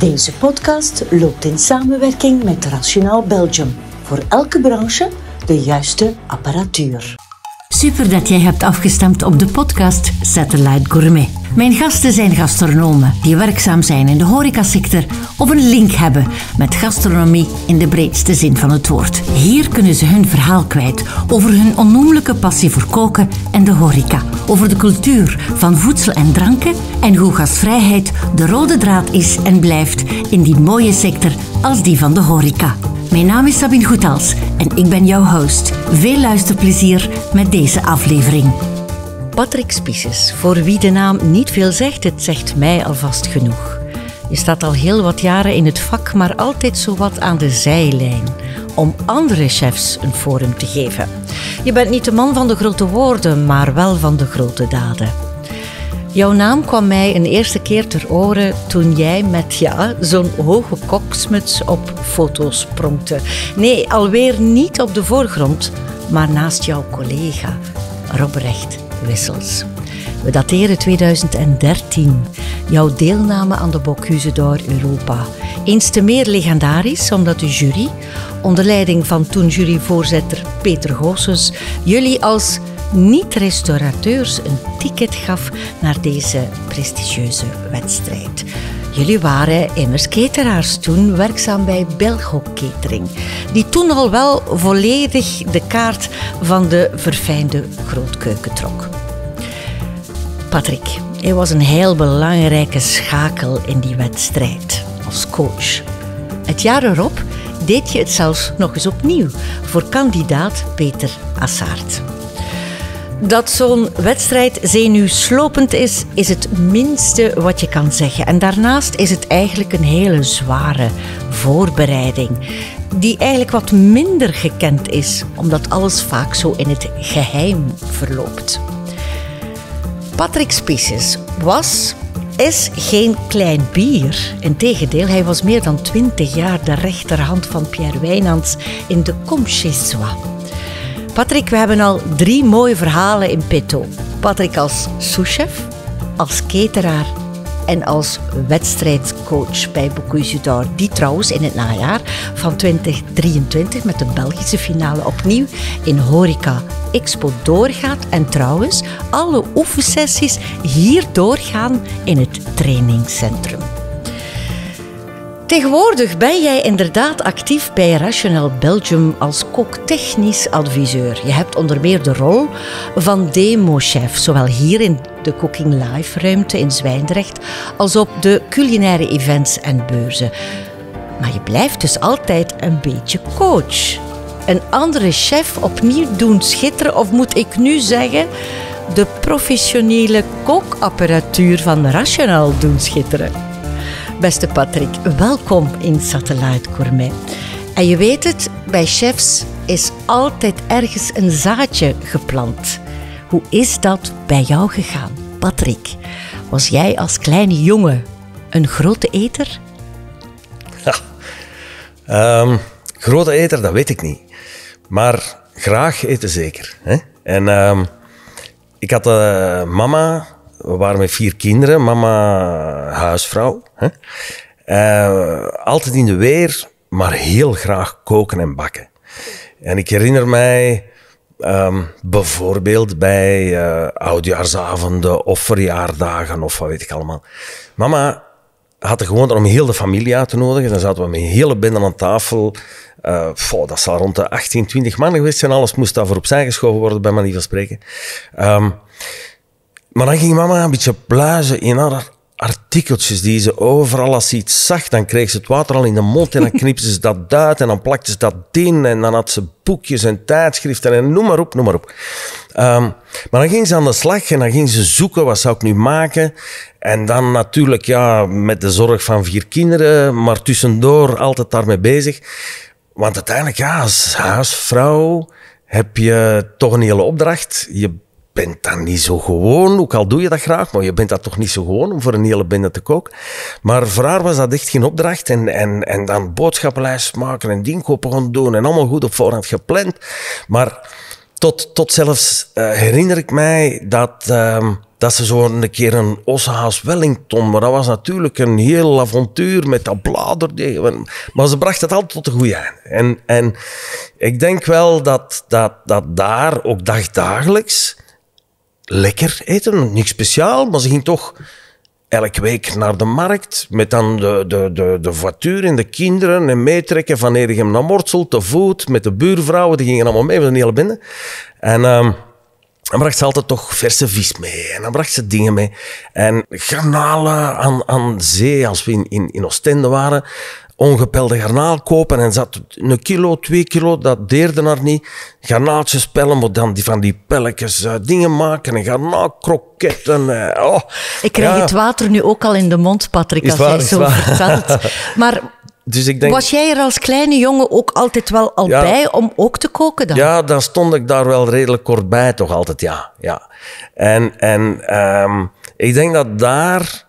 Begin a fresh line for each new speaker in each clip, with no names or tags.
Deze podcast loopt in samenwerking met Rationaal Belgium. Voor elke branche de juiste apparatuur. Super dat jij hebt afgestemd op de podcast Satellite Gourmet. Mijn gasten zijn gastronomen die werkzaam zijn in de horecasector of een link hebben met gastronomie in de breedste zin van het woord. Hier kunnen ze hun verhaal kwijt over hun onnoemelijke passie voor koken en de horeca, over de cultuur van voedsel en dranken en hoe gastvrijheid de rode draad is en blijft in die mooie sector als die van de horeca. Mijn naam is Sabine Goethals en ik ben jouw host. Veel luisterplezier met deze aflevering. Patrick Spieses, voor wie de naam niet veel zegt, het zegt mij alvast genoeg. Je staat al heel wat jaren in het vak, maar altijd zo wat aan de zijlijn. Om andere chefs een forum te geven. Je bent niet de man van de grote woorden, maar wel van de grote daden. Jouw naam kwam mij een eerste keer ter oren toen jij met ja, zo'n hoge koksmuts op foto's pronkte. Nee, alweer niet op de voorgrond, maar naast jouw collega Robrecht we dateren 2013, jouw deelname aan de Bocuse d'Or Europa. Eens te meer legendarisch omdat de jury, onder leiding van toen juryvoorzitter Peter Goossens, jullie als niet-restaurateurs een ticket gaf naar deze prestigieuze wedstrijd. Jullie waren immers cateraars toen, werkzaam bij Belgo Catering. Die toen al wel volledig de kaart van de verfijnde grootkeuken trok. Patrick, hij was een heel belangrijke schakel in die wedstrijd als coach. Het jaar erop deed je het zelfs nog eens opnieuw voor kandidaat Peter Assaert. Dat zo'n wedstrijd zenuwslopend is, is het minste wat je kan zeggen. En daarnaast is het eigenlijk een hele zware voorbereiding. Die eigenlijk wat minder gekend is, omdat alles vaak zo in het geheim verloopt. Patrick Spieses was, is geen klein bier. Integendeel, hij was meer dan twintig jaar de rechterhand van Pierre Wijnands in de Comchessois. Patrick, we hebben al drie mooie verhalen in petto. Patrick als souschef, als cateraar en als wedstrijdcoach bij Bocuse d'Or. Die trouwens in het najaar van 2023 met de Belgische finale opnieuw in Horeca Expo doorgaat. En trouwens, alle oefensessies hier doorgaan in het trainingscentrum. Tegenwoordig ben jij inderdaad actief bij Rational Belgium als koktechnisch adviseur. Je hebt onder meer de rol van demo-chef, zowel hier in de Cooking Live ruimte in Zwijndrecht als op de culinaire events en beurzen. Maar je blijft dus altijd een beetje coach. Een andere chef opnieuw doen schitteren, of moet ik nu zeggen, de professionele kookapparatuur van Rational doen schitteren. Beste Patrick, welkom in Satellite Gourmet. En je weet het, bij chefs is altijd ergens een zaadje geplant. Hoe is dat bij jou gegaan, Patrick? Was jij als kleine jongen een grote eter?
Ehm, grote eter, dat weet ik niet. Maar graag eten zeker. Hè? En ehm, ik had uh, mama we waren met vier kinderen, mama huisvrouw. Hè? Eh, altijd in de weer, maar heel graag koken en bakken. En ik herinner mij ehm, bijvoorbeeld bij uh, oudjaarsavonden of verjaardagen of wat weet ik allemaal. Mama had er gewoon om heel de familie uit te nodigen. Dan zaten we met een hele bende aan tafel. Uh, dat zal rond de 18, 20 man geweest zijn. Alles moest daarvoor opzij geschoven worden, bij manier van spreken. Um, maar dan ging mama een beetje pluizen in haar artikeltjes die ze overal als ze iets zag, dan kreeg ze het water al in de mond en dan knipte ze dat uit en dan plakte ze dat in en dan had ze boekjes en tijdschriften en noem maar op, noem maar op. Ehm, maar dan ging ze aan de slag en dan ging ze zoeken, wat zou ik nu maken? En dan natuurlijk, ja, met de zorg van vier kinderen, maar tussendoor altijd daarmee bezig. Want uiteindelijk, ja, als huisvrouw heb je toch een hele opdracht. Je bent dan niet zo gewoon, ook al doe je dat graag, maar je bent dat toch niet zo gewoon om voor een hele binnen te koken. Maar voor haar was dat echt geen opdracht. En, en, en dan boodschappenlijst maken en dienkopen gaan doen en allemaal goed op voorhand gepland. Maar tot, tot zelfs eh, herinner ik mij dat, ehm, dat ze zo een keer een Ossehaas Wellington, maar dat was natuurlijk een heel avontuur met dat bladerdeeg. Maar ze bracht het altijd tot de goede einde. En, en ik denk wel dat, dat, dat daar ook dagdagelijks lekker eten, niks speciaal, maar ze ging toch elke week naar de markt met dan de, de, de, de voituur en de kinderen en meetrekken van Erichem naar Mortsel, te voet, met de buurvrouwen, die gingen allemaal mee, we zijn een hele binnen. En... Um, dan bracht ze altijd toch verse vis mee. En dan bracht ze dingen mee. En garnalen aan, aan zee. Als we in, in, in Oostende waren, ongepelde garnaal kopen en zat een kilo, twee kilo, dat deerde haar niet. Garnaaltjes pellen, maar dan die van die pelletjes eh, dingen maken en garnaalkroketten. Uh, oh. Ik krijg het
water nu ook al in de mond, Patrick, is als jij zo vertelt. Maar
dus ik denk, was
jij er als kleine jongen ook altijd wel al bij om ook te koken
dan? Ja, dan stond ik daar wel redelijk kort bij toch altijd, ja. ja. En, en ehm, ik denk dat daar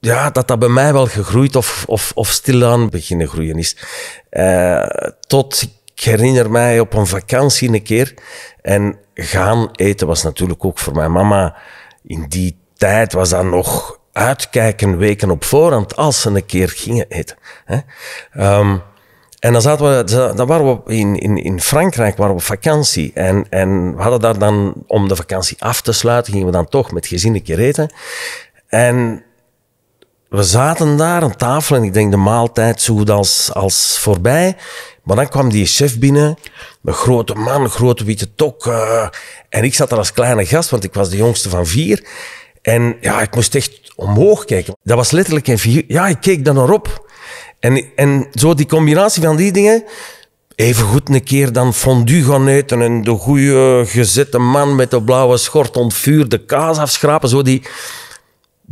ja, dat dat bij mij wel gegroeid of, of, of stilaan beginnen groeien is. Uh, tot ik herinner mij op een vakantie een keer. En gaan eten was natuurlijk ook voor mijn mama. In die tijd was dat nog uitkijken weken op voorhand als ze een keer gingen eten. Hè? Ehm, en dan, zaten we, dan waren we in, in, in Frankrijk waren we op vakantie. En, en we hadden daar dan, om de vakantie af te sluiten, gingen we dan toch met gezin een keer eten. En we zaten daar aan tafel en ik denk de maaltijd zo goed als, als voorbij. Maar dan kwam die chef binnen, een grote man, een grote witte tok. Eh, en ik zat er als kleine gast, want ik was de jongste van vier. En ja, ik moest echt omhoog kijken. Dat was letterlijk een figuur. Ja, ik keek dan erop. En, en zo die combinatie van die dingen. Even goed een keer dan fondue gaan eten en de goede gezette man met de blauwe schort de kaas afschrapen. Zo die,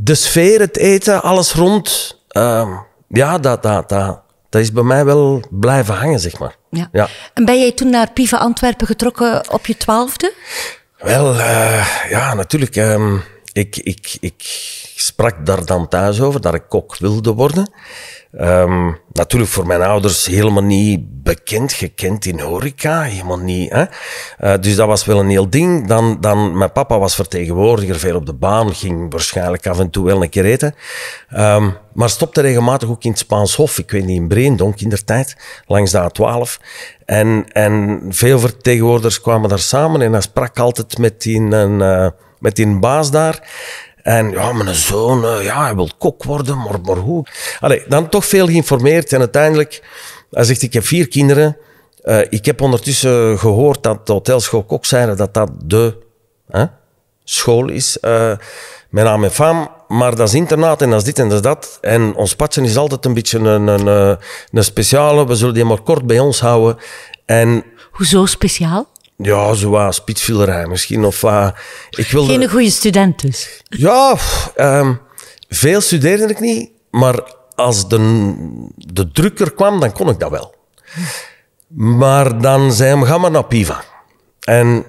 de sfeer, het eten, alles rond. Ehm, ja, dat, dat, dat, dat is bij mij wel blijven hangen, zeg maar. Ja.
En ben jij toen naar Piva Antwerpen getrokken op je twaalfde?
Wel, eh, ja, natuurlijk. Ehm, ik, ik, ik, sprak daar dan thuis over, dat ik kok wilde worden. Ehm, natuurlijk voor mijn ouders helemaal niet bekend, gekend in horeca, helemaal niet. Hè? Eh, dus dat was wel een heel ding. Dan, dan, mijn papa was vertegenwoordiger, veel op de baan, ging waarschijnlijk af en toe wel een keer eten. Ehm, maar stopte regelmatig ook in het Spaans Hof, ik weet niet, in Breendonk in der tijd, langs de A12. En, en veel vertegenwoordigers kwamen daar samen en hij sprak altijd met die, een, eh, met die baas daar. En ja, mijn zoon, eh, ja, hij wil kok worden, maar, maar hoe? Allee, dan toch veel geïnformeerd. En uiteindelijk, hij zegt, ik heb vier kinderen. Eh, ik heb ondertussen gehoord dat de hotelschool kok zijn, dat dat de hè, school is. Eh, mijn naam en faam, maar dat is internaat en dat is dit en dat is dat. En ons patsen is altijd een beetje een, een, een speciale. We zullen die maar kort bij ons houden. En Hoezo speciaal? Ja, zo wat spitsvielerij misschien. Of, eh, ik wilde... Geen goede student dus? Ja, ehm, veel studeerde ik niet. Maar als de, de drukker kwam, dan kon ik dat wel. Maar dan zijn we gaan maar naar Piva. En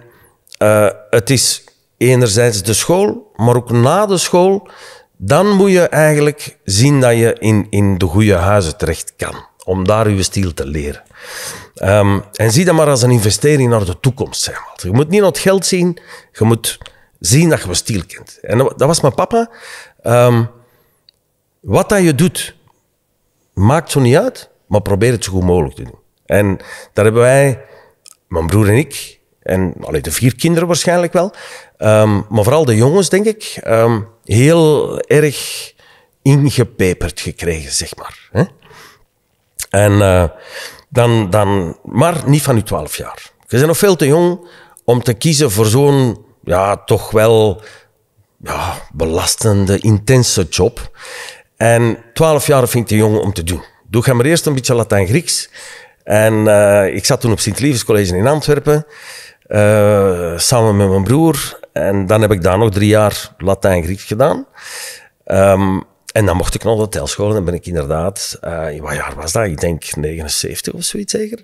eh, het is enerzijds de school, maar ook na de school. Dan moet je eigenlijk zien dat je in, in de goede huizen terecht kan om daar uw stijl te leren. Ehm, en zie dat maar als een investering naar de toekomst. Zeg maar. Je moet niet naar het geld zien, je moet zien dat je een stijl kent. En dat was mijn papa. Ehm, wat dat je doet, maakt zo niet uit, maar probeer het zo goed mogelijk te doen. En daar hebben wij, mijn broer en ik, en allee, de vier kinderen waarschijnlijk wel, ehm, maar vooral de jongens, denk ik, heel erg ingepeperd gekregen, zeg maar. Hè? En uh, dan, dan, maar niet van je twaalf jaar. Je bent nog veel te jong om te kiezen voor zo'n, ja, toch wel ja, belastende, intense job. En twaalf jaar vind ik te jong om te doen. Doe ga maar eerst een beetje Latijn-Grieks. En uh, ik zat toen op sint lieves College in Antwerpen, uh, samen met mijn broer. En dan heb ik daar nog drie jaar Latijn-Grieks gedaan. Um, en dan mocht ik nog de telscholen Dan ben ik inderdaad, eh, wat jaar was dat? Ik denk 79 of zoiets zeker.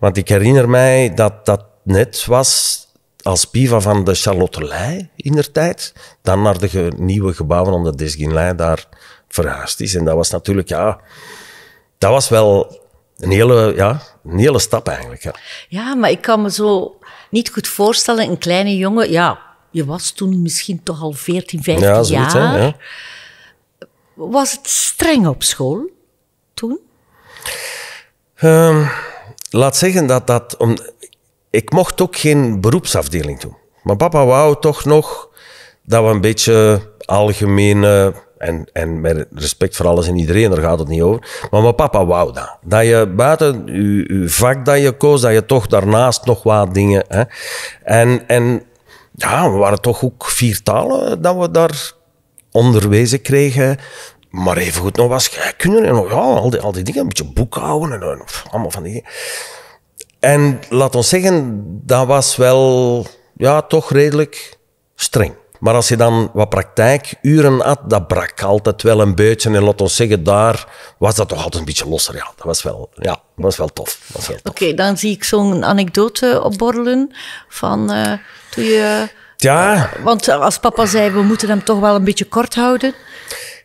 Want ik herinner mij dat dat net was als piva van de Charlottelei in der tijd. Dan naar de nieuwe gebouwen onder de daar verhuisd is. En dat was natuurlijk, ja, dat was wel een hele, ja, een hele stap eigenlijk. Ja.
ja, maar ik kan me zo niet goed voorstellen, een kleine jongen, ja, je was toen misschien toch al 14, 15 ja, jaar. ja. Was het streng op school toen?
Ehm, laat zeggen dat dat. Om, ik mocht ook geen beroepsafdeling doen. Maar papa wou toch nog dat we een beetje algemene. Eh, en, en met respect voor alles en iedereen, daar gaat het niet over. Maar mijn papa wou dat. Dat je buiten je, vak dat je koos, dat je toch daarnaast nog wat dingen. Hè. En, en ja, we waren toch ook vier talen dat we daar onderwezen kregen. Maar even goed nog was kunnen en nog, ja, al, die, al die dingen, een beetje boekhouden en, en allemaal van die dingen. En laat ons zeggen, dat was wel ja, toch redelijk streng. Maar als je dan wat praktijkuren had, dat brak altijd wel een beetje. En laat ons zeggen, daar was dat toch altijd een beetje losser. Ja, dat was wel, ja, was wel tof. tof.
Oké, dan zie ik zo'n anekdote opborrelen van eh, toen je ja. Want als papa zei, we moeten hem toch wel een beetje kort houden.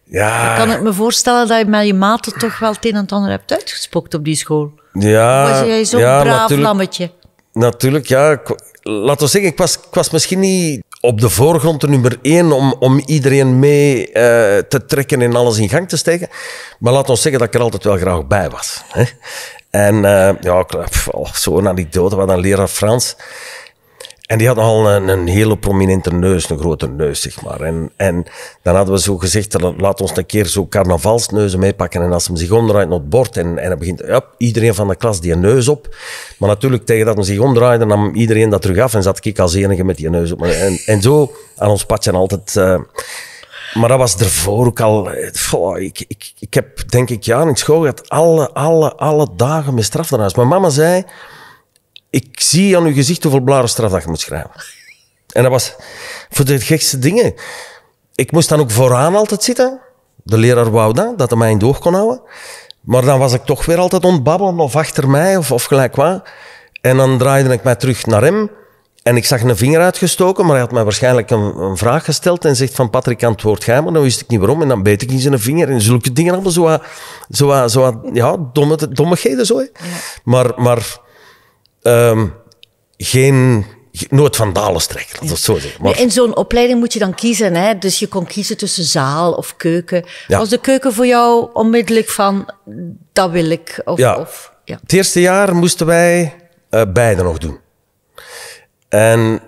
Ja. Dan kan ik
me voorstellen dat je met je maten toch wel het een en ander hebt uitgespookt op die school.
Ja. Was jij zo'n braaf lammetje? Natuurlijk, ja. Laten we zeggen, ik was, misschien niet op de voorgrond de nummer één om, om iedereen mee eh, te trekken en alles in gang te steken. Maar laten we zeggen dat ik er altijd wel graag bij was. Hè? En uh, ja, oh, zo'n anekdote, wat een leraar Frans en die had al een, een, hele prominente neus, een grote neus, zeg maar. En, en dan hadden we zo gezegd, laat ons een keer zo carnavalsneuzen meepakken. En als hem zich omdraait op het bord en, en begint, ja, iedereen van de klas die een neus op. Maar natuurlijk, tegen dat ze zich omdraaide, nam iedereen dat terug af en zat ik als enige met die neus op. En, en zo aan ons padje altijd... Eh, maar dat was ervoor ook al... Eh, ik, ik, ik heb, denk ik, ja, in school gehad alle, alle, alle dagen met straf naar Mijn mama zei... Ik zie aan uw gezicht hoeveel blaren straf dat je moet schrijven. En dat was voor de gekste dingen. Ik moest dan ook vooraan altijd zitten. De leraar wou dat, dat hij mij in doog kon houden. Maar dan was ik toch weer altijd ontbabbelen of achter mij of, of gelijk wat. En dan draaide ik mij terug naar hem. En ik zag een vinger uitgestoken, maar hij had mij waarschijnlijk een, een vraag gesteld en zegt van Patrick, antwoord jij maar. Dan wist ik niet waarom en dan beet ik niet zijn vinger en zulke dingen allemaal. Zo, wat, zo, wat, zo, wat, ja, domme, dommigheden zo. Maar, maar Ehm, geen nooit van dalenstrek, Dat zo zeggen. Maar... in
zo'n opleiding moet je dan kiezen. Hè? Dus je kon kiezen tussen zaal of keuken. Was de keuken voor jou onmiddellijk van, dat wil ik? Of, ja. Of,
ja. Het eerste jaar moesten wij eh, beide nog doen. En,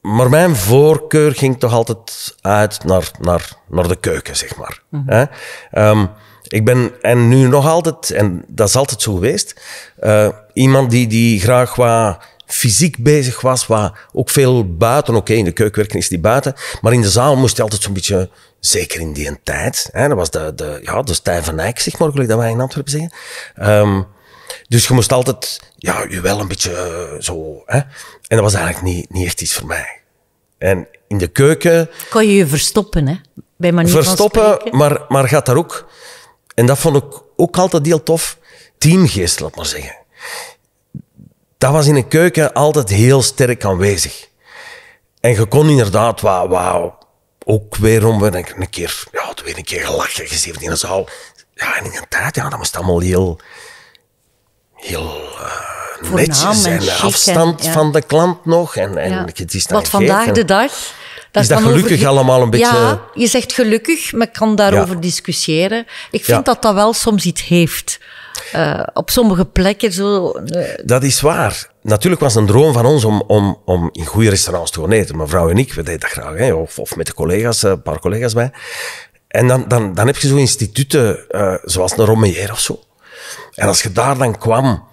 maar mijn voorkeur ging toch altijd uit naar, naar, naar de keuken, zeg maar. Mhm. hè? Ehm, ik ben, en nu nog altijd, en dat is altijd zo geweest... Eh, iemand die, die graag wat fysiek bezig was, wat ook veel buiten, oké, in de keukenwerken is die buiten, maar in de zaal moest hij altijd zo'n beetje, zeker in die tijd, hè, dat was de, de, ja, de Stijn van Eyck, zeg maar, dat wij in Antwerpen zeggen. Ehm, dus je moest altijd, ja, je wel een beetje eh, zo, hè. En dat was eigenlijk niet, niet echt iets voor mij. En in de keuken... Kon je
je verstoppen, hè? Bij manier verstoppen, van maar,
maar gaat daar ook... En dat vond ik ook altijd heel tof. Teamgeest, laat maar zeggen dat was in een keuken altijd heel sterk aanwezig. En je kon inderdaad, wauw, ook weer om een keer, ja, weer een keer gelachen, gezien in de zaal. Ja, en in een tijd, ja, dat moest allemaal heel, heel eh,
netjes zijn. afstand van de
klant nog. En, en het is Wat vandaag de
dag... Dat is dat gelukkig allemaal een beetje... Ja, je zegt gelukkig, maar kan daarover discussiëren. Ik vind dat dat wel soms iets heeft. Eh, op sommige plekken zo. Eh,
dat is waar. Natuurlijk was het een droom van ons om, om, om in goede restaurants te gaan eten. Mevrouw en ik, we deden dat graag. Hè? Of, of met de collega's, eh, een paar collega's bij. En dan, dan, dan heb je zo instituten, zoals een Romeier of zo. En als je daar dan kwam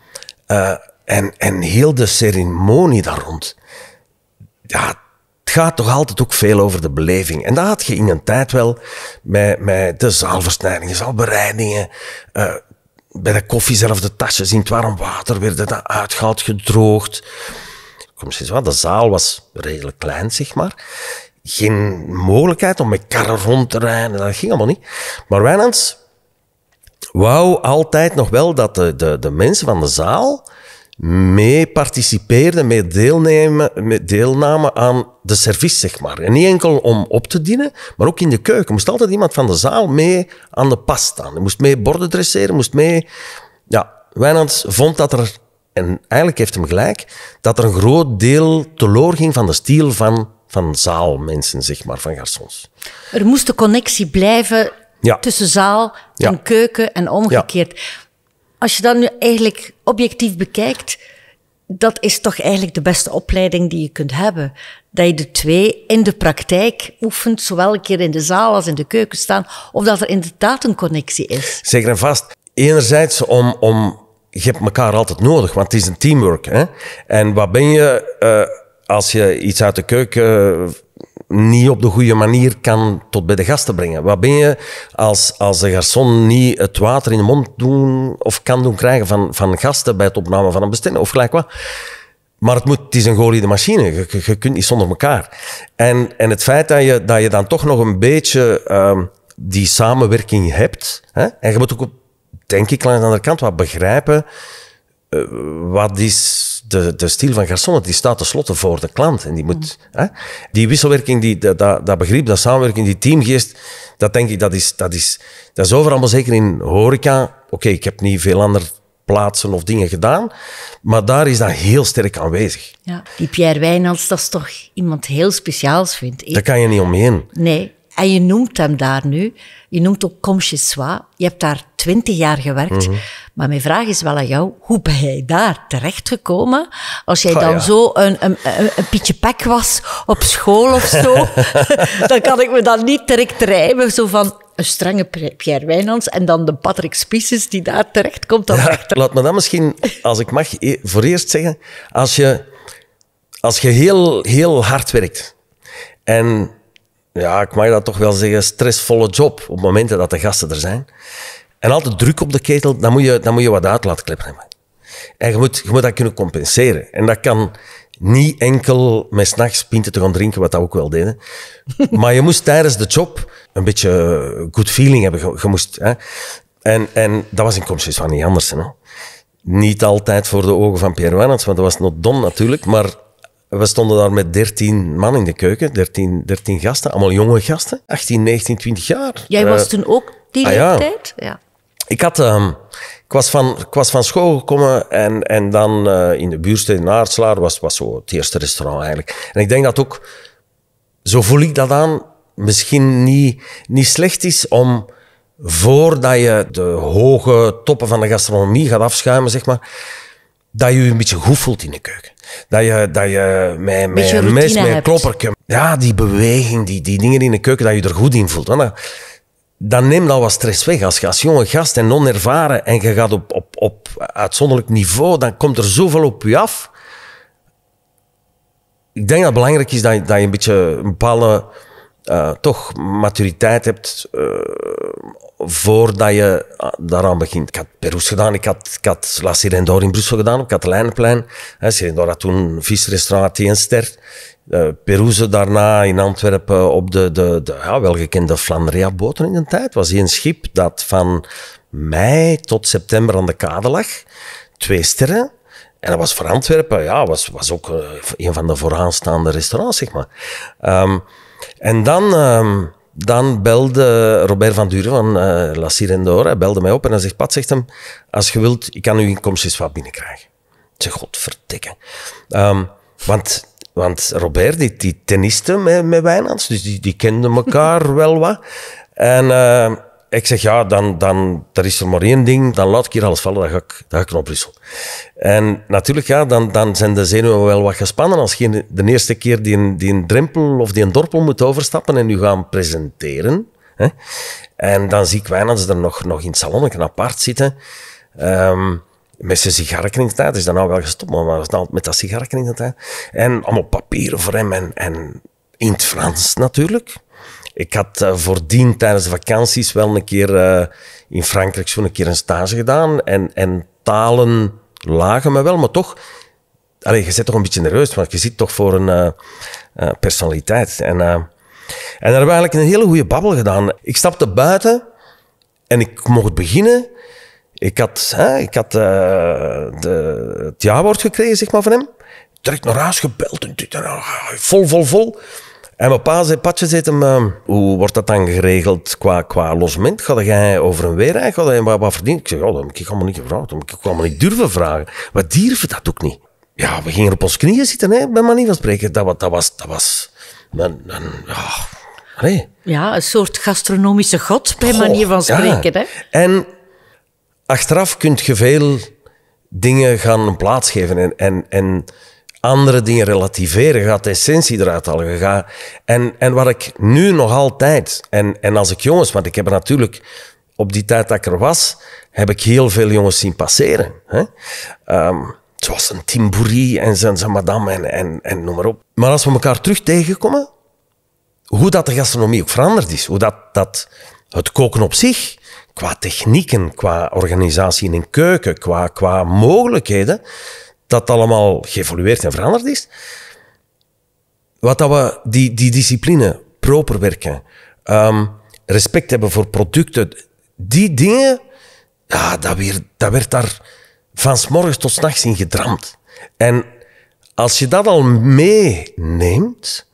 en, en heel de ceremonie daar rond. Ja, het gaat toch altijd ook veel over de beleving. En dat had je in een tijd wel met, met de zaalversnijdingen, zaalbereidingen bij de koffie zelf de tasjes in het warm water werden dat uitgehaald, gedroogd. Kom eens wat, de zaal was redelijk klein, zeg maar. Geen mogelijkheid om met karren rond te rijden, dat ging allemaal niet. Maar Wijnands wou altijd nog wel dat de, de, de mensen van de zaal mee participeerde, mee, deelnemen, mee deelname aan de service, zeg maar. En niet enkel om op te dienen, maar ook in de keuken. moest altijd iemand van de zaal mee aan de pas staan. moest mee borden dresseren, moest mee... Ja, Wijnands vond dat er, en eigenlijk heeft hem gelijk, dat er een groot deel teloor ging van de stijl van, van zaalmensen, zeg maar, van garçons.
Er moest de connectie blijven tussen zaal en keuken en omgekeerd als je dat nu eigenlijk objectief bekijkt, dat is toch eigenlijk de beste opleiding die je kunt hebben. Dat je de twee in de praktijk oefent, zowel een keer in de zaal als in de keuken staan, of dat er inderdaad een connectie is.
Zeker en vast. Enerzijds om, om je hebt elkaar altijd nodig, want het is een teamwork. Hè? En wat ben je eh, als je iets uit de keuken eh, niet op de goede manier kan tot bij de gasten brengen. Wat ben je als, als de garçon niet het water in de mond doen of kan doen krijgen van, van gasten bij het opname van een bestelling of gelijk wat? Maar het, moet, het is een de machine. Je, je, kunt niet zonder elkaar. En, en het feit dat je, dat je dan toch nog een beetje um, die samenwerking hebt. Hè? En je moet ook, denk ik, langs de andere kant wat begrijpen. Eh, wat is de, de stijl van Garçon, die staat tenslotte voor de klant. En die, moet, hè? die wisselwerking, die, dat, dat, begrip, dat samenwerking, die teamgeest, dat denk ik, dat is, dat is, dat is overal, maar zeker in horeca. Oké, ik heb niet veel ander plaatsen of dingen gedaan. Maar daar is dat heel sterk aanwezig.
Ja, die Pierre Wijnals, dat is toch iemand heel speciaals, vind
ik. Daar kan je niet omheen.
Nee. En je noemt hem daar nu, je noemt ook Comchessois. Je hebt daar twintig jaar gewerkt. Mhm. Maar mijn vraag is wel aan jou, hoe ben jij daar terechtgekomen? Als jij dan zo een, een, een, pietje pek was op school of zo, dan kan ik me dat niet direct rijmen. Zo van, een strenge Pierre Wijnands en dan de Patrick Spieses die daar terecht komt.
Ja, laat me dan misschien, als ik mag, e- voor eerst zeggen. Als je, als je heel, heel hard werkt en ja, ik mag dat toch wel zeggen, stressvolle job op momenten dat de gasten er zijn. En altijd druk op de ketel, dan moet je, dan moet je wat uit laten kleppen. En je moet, je moet dat kunnen compenseren. En dat kan niet enkel met s'nachts pinten te gaan drinken, wat dat ook wel deden. Maar je moest tijdens de job een beetje good feeling hebben. Je, moest, hè. En, en dat was in Comsius van niet anders. Hè. Niet altijd voor de ogen van Pierre Wannens want dat was nog don natuurlijk. Maar we stonden daar met 13 man in de keuken, 13, gasten, allemaal jonge gasten, 18, 19, 20 jaar. Jij was eh, toen
ook die ah, leeftijd? Ja.
Ik, had, ehm, ik, was van, ik was van school gekomen en, en dan eh, in de buurt in Aartslaar was, was zo het eerste restaurant eigenlijk. En ik denk dat ook, zo voel ik dat aan, misschien niet, niet slecht is om voordat je de hoge toppen van de gastronomie gaat afschuimen, zeg maar, dat je je een beetje goed voelt in de keuken. Dat je, dat je met, met een mes, met een klopperke... Ja, die beweging, die, die dingen in de keuken, dat je er goed in voelt. Dan, dan neemt al wat stress weg. Als als jonge gast en onervaren en je gaat op, op, op uitzonderlijk niveau, dan komt er zoveel op je af. Ik denk dat het belangrijk is dat, je, dat je een beetje een bepaalde... Eh, toch maturiteit hebt eh, voordat je ah, daaraan begint. Ik had Peroes gedaan, ik had, ik had La Sirendor in Brussel gedaan, op Katelijnenplein. Sirendor had toen visrestaurant restaurant ster. Uh, eh, Perouse daarna in Antwerpen op de, de, de ja, welgekende Flandria-boten in de tijd. was een schip dat van mei tot september aan de kade lag. Twee sterren. En dat was voor Antwerpen, ja, was, was ook eh, een van de vooraanstaande restaurants, zeg maar. Ehm, en dan... Ehm, dan belde Robert van Duren van uh, La Sirendor, hij belde mij op en hij zegt, Pat, zegt hem, als je wilt, ik kan uw wat binnenkrijgen. Ik zeg, godverdikke. Um, want, want Robert, die, die tenniste met, met Wijnands, dus die, die kenden elkaar wel wat. En... Ehm, ik zeg, ja, dan, dan er is er maar één ding, dan laat ik hier alles vallen, dan ga ik, dan ga ik naar Brussel. En natuurlijk, ja, dan, dan zijn de zenuwen wel wat gespannen als je de eerste keer die, die een drempel of die een dorpel moet overstappen en u gaan presenteren. Hè? En dan zie ik Wijnands er nog, nog in het salon apart zitten. Um, met zijn sigarken in de tijd. Is dan nou wel gestopt, maar was dan met dat sigarken in de tijd. En allemaal papieren voor hem en, en in het Frans natuurlijk. Ik had uh, voordien tijdens de vakanties wel een keer eh, in Frankrijk een keer een stage gedaan. En, en talen lagen me wel, maar toch... Allee, je zit toch een beetje nerveus, want je zit toch voor een uh, personaliteit. En, en daar hebben we eigenlijk een hele goede babbel gedaan. Ik stapte buiten en ik mocht beginnen. Ik had, hè, ik had de, het ja-woord gekregen zeg maar, van hem. Direct naar huis gebeld en en vol, vol, vol. En mijn pa zei, Patje, zit hem, uh, hoe wordt dat dan geregeld qua, qua losment? Ga jij over een weerrij? Ga jij wat, wat verdienen? Ik zei, ja, dat heb ik allemaal niet gevraagd. Dat heb ik allemaal niet durven vragen. Maar durven dat ook niet. Ja, we gingen op ons knieën zitten, hè, bij manier van spreken. Dat, dat was... Dat was nee.
Ja, een soort gastronomische god, bij manier van spreken. Ja.
Hè? En achteraf kunt je veel dingen gaan plaatsgeven En, en, en andere dingen relativeren. gaat de essentie eruit halen. Gaat... En, en wat ik nu nog altijd, en, en als ik jongens, want ik heb natuurlijk op die tijd dat ik er was, heb ik heel veel jongens zien passeren. Hè? Um, zoals een Tim en zijn, zijn madame en, en, en noem maar op. Maar als we elkaar terug tegenkomen, hoe dat de gastronomie ook veranderd is, hoe dat, dat het koken op zich, qua technieken, qua organisatie in een keuken, qua, qua mogelijkheden, dat allemaal geëvolueerd en veranderd is. Wat dat we die, die discipline, proper werken, ehm, respect hebben voor producten, die dingen, ja, dat, weer, dat werd daar van s morgens tot s nachts in gedramd. En als je dat al meeneemt,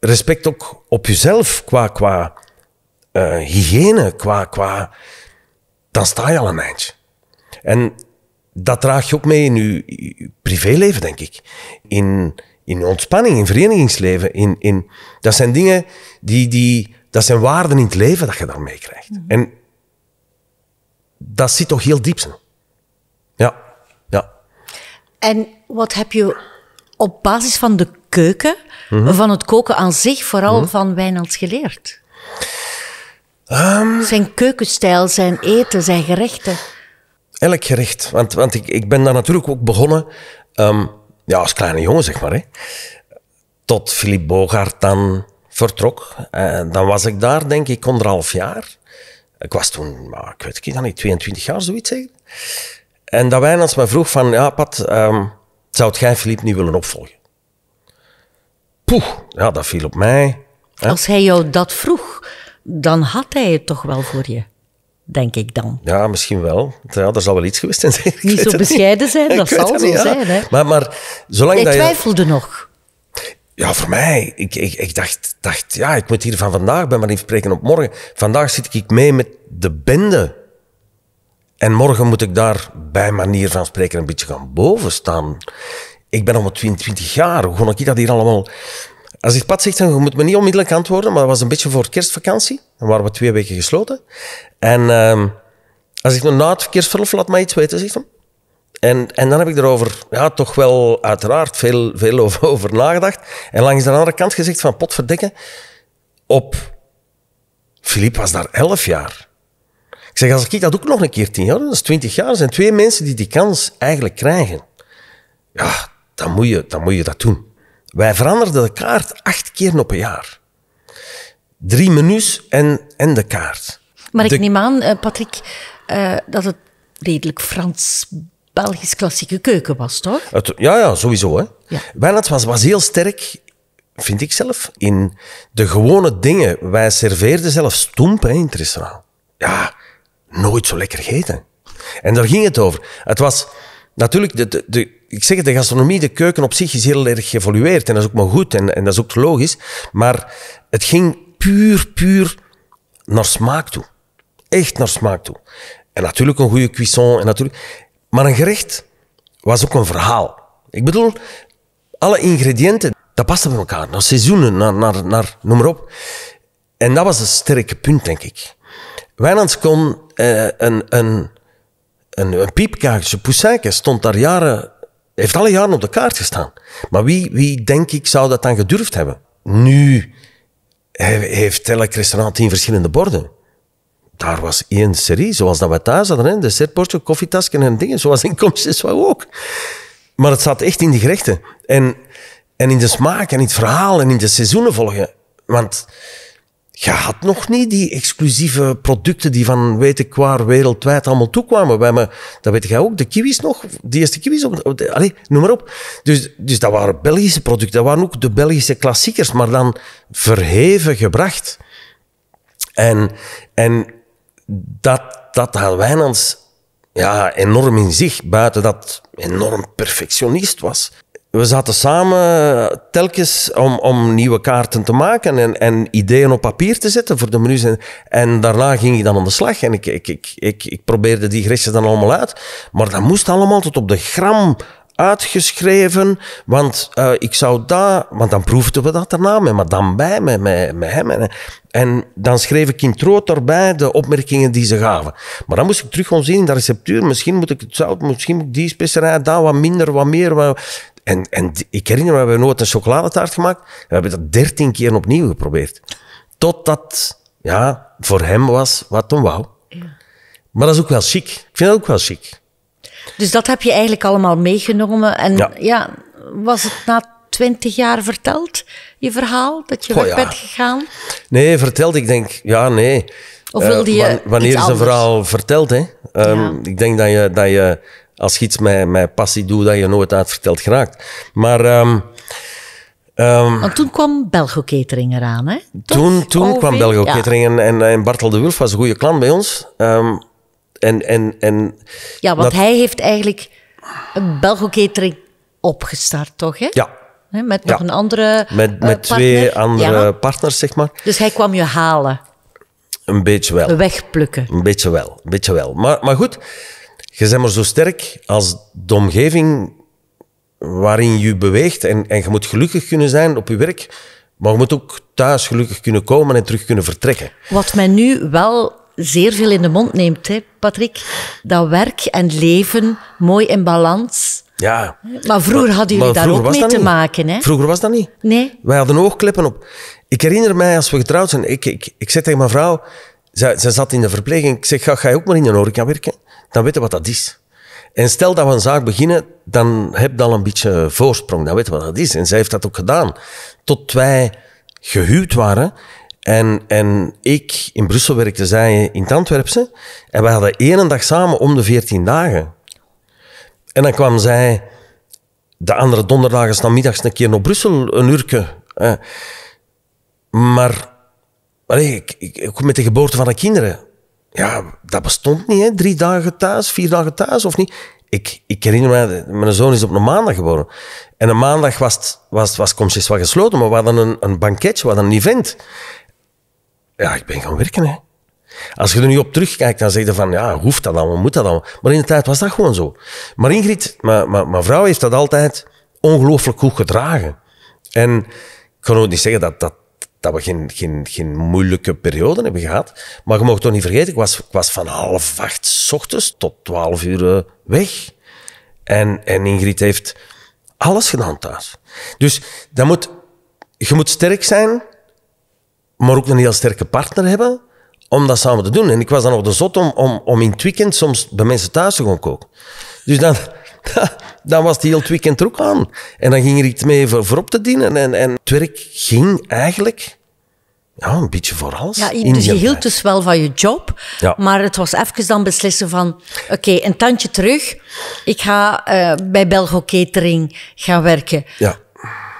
respect ook op jezelf qua, qua eh, hygiëne, qua, qua, dan sta je al een eindje. En dat draag je ook mee in je, privéleven, denk ik. In, in ontspanning, in verenigingsleven. In, in, dat zijn dingen die, die. Dat zijn waarden in het leven dat je daar mee krijgt. Mhm. En dat zit toch heel diep zijn. Ja, ja.
En wat heb je op basis van de keuken, mhm. van het koken aan zich, vooral mhm. van Wijnands geleerd? Ehm. Zijn keukenstijl, zijn eten, zijn gerechten.
Elk gerecht. Want, want ik, ik ben daar natuurlijk ook begonnen ehm, ja, als kleine jongen, zeg maar. Hè. Tot Philippe Bogaert dan vertrok. En dan was ik daar, denk ik, onderhalf jaar. Ik was toen, maar, ik weet het niet, 22 jaar, zoiets zeggen. En dat Wijnands me vroeg van, ja Pat, um, zou jij Philippe niet willen opvolgen? Poeh, ja, dat viel op mij. Als hij
jou dat vroeg, dan had hij het toch wel voor je? denk ik dan.
Ja, misschien wel. Ja, er zal wel iets geweest zijn. niet zo bescheiden zijn, dat zal zo zijn. Hè. Maar, maar zolang Jij dat je... twijfelde nog? Ja, voor mij. Ik, ik, ik, dacht, dacht, ja, ik moet hier van vandaag bij maar spreken op morgen. Vandaag zit ik mee met de bende. En morgen moet ik daar bij manier van spreken een beetje gaan bovenstaan. Ik ben al 22 jaar. Hoe kon ik dat hier allemaal... Als ik pad zegt, dan, je moet me niet onmiddellijk antwoorden, maar dat was een beetje voor kerstvakantie. Dan waren we twee weken gesloten. En ehm, als ik nog na het kerstverlof laat mij iets weten, zegt hij. En, en dan heb ik erover, ja, toch wel uiteraard veel, veel over, nagedacht. En langs de andere kant gezegd van potverdikken, op... Filip was daar elf jaar. Ik zeg, als ik dat ook nog een keer tien jaar, dat is twintig jaar, zijn twee mensen die die kans eigenlijk krijgen. Ja, dan moet je, dan moet je dat doen. Wij veranderden de kaart acht keer op een jaar. Drie menus en, en de kaart. Maar ik
neem aan, eh, Patrick, eh, dat het redelijk Frans-Belgisch klassieke keuken was, toch?
ja, ja, sowieso. Hè. Ja. was, was heel sterk vind ik zelf, in de gewone dingen. Wij serveerden zelf stoemp in het restaurant. Ja, nooit zo lekker gegeten. En daar ging het over. Het was natuurlijk de, de, de, ik zeg het, de gastronomie, de keuken op zich is heel erg geëvolueerd. En dat is ook maar goed en, en dat is ook logisch. Maar het ging puur, puur naar smaak toe. Echt naar smaak toe. En natuurlijk een goede cuisson. En natuurlijk... Maar een gerecht was ook een verhaal. Ik bedoel, alle ingrediënten, dat passen bij elkaar. Naar seizoenen, naar, naar, naar noem maar op. En dat was een sterke punt, denk ik. Wijnands kon eh, een, een, een, een stond daar jaren heeft alle jaren op de kaart gestaan. Maar wie, wie denk ik zou dat dan gedurfd hebben? Nu heeft elk restaurant tien verschillende borden. Daar was één serie, zoals dat we thuis hadden. Hè? Dessertbordje, koffietasken en dingen. Zoals in ook. Maar het zat echt in de gerechten. En, en in de smaak en in het verhaal en in de seizoenen volgen. Want je had nog niet die exclusieve producten die van weet ik waar wereldwijd allemaal toekwamen. Wij me, dat weet jij ook, de kiwis nog, de eerste kiwis. Op, allez, noem maar op. Dus, dus dat waren Belgische producten, dat waren ook de Belgische klassiekers, maar dan verheven gebracht. En, en dat, dat had Wijnands ja, enorm in zich, buiten dat enorm perfectionist was we zaten samen eh, telkens om, om nieuwe kaarten te maken en, en, ideeën op papier te zetten voor de menus. En, daarna ging ik dan aan de slag en ik, ik, ik, ik, ik probeerde die gerechten dan allemaal uit. Maar dat moest allemaal tot op de gram uitgeschreven, want eh, ik zou daar, want dan proefden we dat daarna met madame bij, met, met, met hem. En, dan schreef ik in troot erbij de opmerkingen die ze gaven. Maar dan moest ik terug gewoon zien in de receptuur, misschien moet ik het zout, misschien moet ik die specerij daar wat minder, wat meer. Wat... En, en ik herinner me, we hebben nooit een chocoladetaart gemaakt. We hebben dat dertien keer opnieuw geprobeerd. Totdat, ja, voor hem was wat een wou. Ja. Maar dat is ook wel chic. Ik vind dat ook wel chic.
Dus dat heb je eigenlijk allemaal meegenomen. En ja, was het na twintig jaar verteld, je verhaal, dat je Goh, weg bent gegaan?
Nee, verteld. Ik denk, ja, nee. Of wilde eh, je Wanneer is een verhaal verteld, hè? Ehm, ik denk dat je... Dat je als je iets met, mijn passie doet dat je nooit verteld geraakt. Maar... Um,
Want toen kwam Belgo Catering eraan, hè?
Toen, toen kwam Belgo Catering en, Bartel de Wulf was een goede klant bij ons. Ehm, en, en, en, ja, want hij heeft
eigenlijk een Belgo Catering opgestart, toch? Hè? Ja. met nog een andere Met, eh, met twee andere
partners, zeg maar.
Dus hij kwam je halen?
Een beetje wel.
Wegplukken?
Een beetje wel, een beetje wel. Maar, maar goed je bent maar zo sterk als de omgeving waarin je beweegt. En, en je moet gelukkig kunnen zijn op je werk, maar je moet ook thuis gelukkig kunnen komen en terug kunnen vertrekken.
Wat men nu wel zeer veel in de mond neemt, hè, Patrick, dat werk en leven mooi in balans.
Ja. Maar vroeger hadden jullie daar ook mee te maken. Hè? Vroeger was dat niet. Nee. Wij hadden oogkleppen op. Ik herinner mij als we getrouwd zijn, ik, ik, ik zei tegen mijn vrouw, zij, zij zat in de verpleging, ik zeg, ga je ook maar in de horeca werken? dan weten wat dat is. En stel dat we een zaak beginnen, dan heb je al een beetje voorsprong. Dan weten we wat dat is. En zij heeft dat ook gedaan. Tot wij gehuwd waren. En, en ik in Brussel werkte, zij in het En wij hadden één dag samen om de veertien dagen. En dan kwam zij de andere donderdagen middags een keer naar Brussel, een uurke. maar ik, ik, met de geboorte van de kinderen ja, dat bestond niet, hè? drie dagen thuis, vier dagen thuis of niet. Ik, ik herinner me, mijn zoon is op een maandag geboren. En een maandag was, het, was, was wel gesloten, maar we hadden een, een banketje, we hadden een event. Ja, ik ben gaan werken. Hè. Als je er nu op terugkijkt, dan zeg je van, ja, hoeft dat allemaal, moet dat dan Maar in de tijd was dat gewoon zo. Maar Ingrid, mijn vrouw heeft dat altijd ongelooflijk goed gedragen. En ik kan ook niet zeggen dat, dat dat we geen, geen, geen moeilijke periode hebben gehad. Maar je mag toch niet vergeten, ik was, ik was van half acht s ochtends tot twaalf uur weg. En, en Ingrid heeft alles gedaan thuis. Dus dat moet, je moet sterk zijn, maar ook een heel sterke partner hebben om dat samen te doen. En ik was dan op de zot om, om, om in het weekend soms bij mensen thuis te gaan koken. Dus dan dan was het heel het weekend er ook aan. En dan ging er iets mee voor, voor op te dienen. En, en het werk ging eigenlijk ja, een beetje voor alles. Ja, dus je hield
dus wel van je job, ja. maar het was even dan beslissen van... Oké, een tandje terug. Ik ga eh, bij Belgo Catering gaan werken. Ja.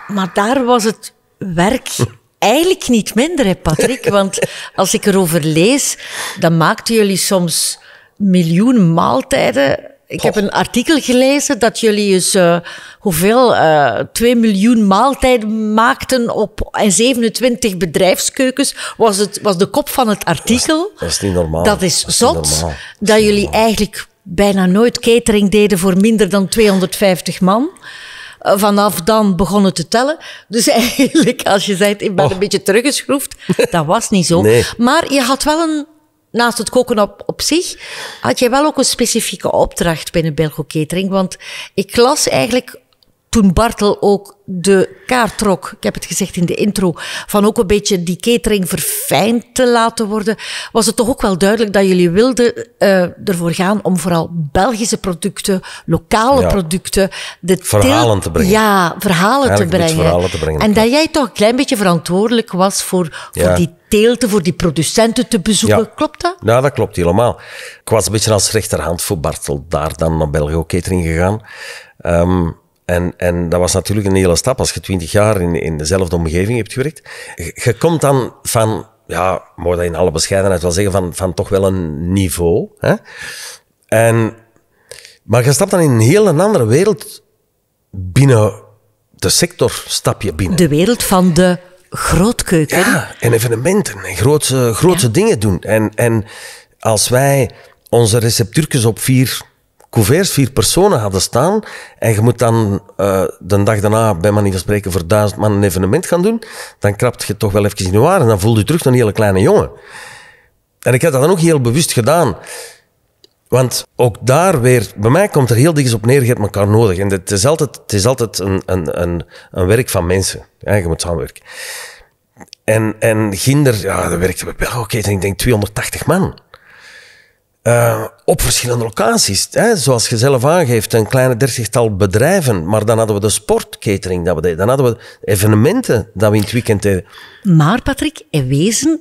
Maar daar was het werk hm. eigenlijk niet minder, hè, Patrick. Want als ik erover lees, dan maakten jullie soms miljoen maaltijden ik heb een artikel gelezen dat jullie eens, dus, eh, hoeveel, uh, eh, 2 miljoen maaltijden maakten op en 27 bedrijfskeukens, was, het, was de kop van het artikel.
Dat is, niet normaal. Dat is, zot,
dat, jullie eigenlijk bijna nooit catering deden voor minder dan 250 man. Eh, vanaf dan begonnen te tellen. Dus eigenlijk, als je zei, ik ben oh. een beetje teruggeschroefd, dat was niet zo. Maar je had wel een naast het koken op, op zich, had jij wel ook een specifieke opdracht binnen Belgo Catering. Want ik las eigenlijk toen Bartel ook de kaart trok, ik heb het gezegd in de intro, van ook een beetje die catering verfijnd te laten worden, was het toch ook wel duidelijk dat jullie wilden eh, ervoor gaan om vooral Belgische producten, lokale producten, de verhalen te brengen. Ja, verhalen te brengen. verhalen te brengen. En dat jij toch een klein beetje verantwoordelijk was voor, voor die teelten, voor die producenten te bezoeken. Klopt
dat? Nou, dat klopt helemaal. Ik was een beetje als rechterhand voor Bartel daar dan naar België catering gegaan. Ehm, en, en dat was natuurlijk een hele stap als je twintig jaar in, in dezelfde omgeving hebt gewerkt. Je, komt dan van, ja, mooi dat in alle bescheidenheid wel zeggen, van, van toch wel een niveau. Hè? En, maar je stapt dan in een heel andere wereld binnen de sector, stap je binnen.
De wereld van de grootkeuken. Ja,
en evenementen en grote, grote dingen doen. En, en als wij onze receptuurtjes op vier couverts, vier personen hadden staan. En je moet dan uh, de dag daarna, bij manier van spreken, voor duizend man een evenement gaan doen. Dan krapt je toch wel even in de waar en dan voel je terug een hele kleine jongen. En ik heb dat dan ook heel bewust gedaan. Want ook daar weer, bij mij komt er heel dikwijls op neer, je hebt elkaar nodig. En het is altijd, het is altijd een, een, een, een werk van mensen. Ja, je moet samenwerken. En, en Ginder, ja, dat werkte bij België. Oké, okay, ik denk 280 man. Eh, op verschillende locaties. Hè? Zoals je zelf aangeeft, een kleine dertigtal bedrijven. Maar dan hadden we de sportcatering dat we deden. Dan hadden we evenementen dat we in het weekend deden.
Maar Patrick, in wezen